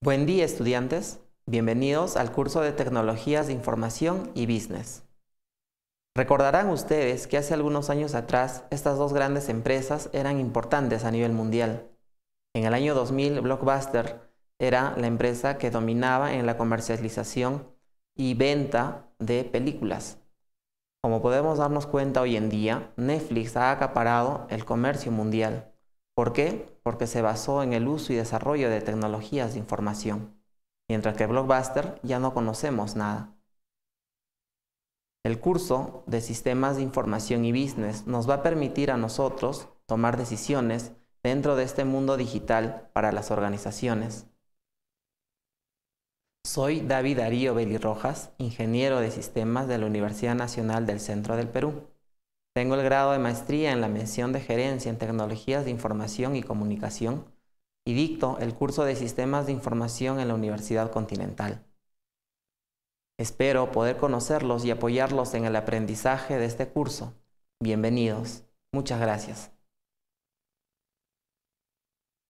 Buen día estudiantes, bienvenidos al curso de Tecnologías de Información y Business. Recordarán ustedes que hace algunos años atrás estas dos grandes empresas eran importantes a nivel mundial. En el año 2000 Blockbuster era la empresa que dominaba en la comercialización y venta de películas. Como podemos darnos cuenta hoy en día, Netflix ha acaparado el comercio mundial. ¿Por qué? Porque se basó en el uso y desarrollo de tecnologías de información, mientras que Blockbuster ya no conocemos nada. El curso de Sistemas de Información y Business nos va a permitir a nosotros tomar decisiones dentro de este mundo digital para las organizaciones. Soy David Darío Belirrojas, ingeniero de sistemas de la Universidad Nacional del Centro del Perú. Tengo el grado de maestría en la mención de gerencia en tecnologías de información y comunicación y dicto el curso de sistemas de información en la Universidad Continental. Espero poder conocerlos y apoyarlos en el aprendizaje de este curso. Bienvenidos. Muchas gracias.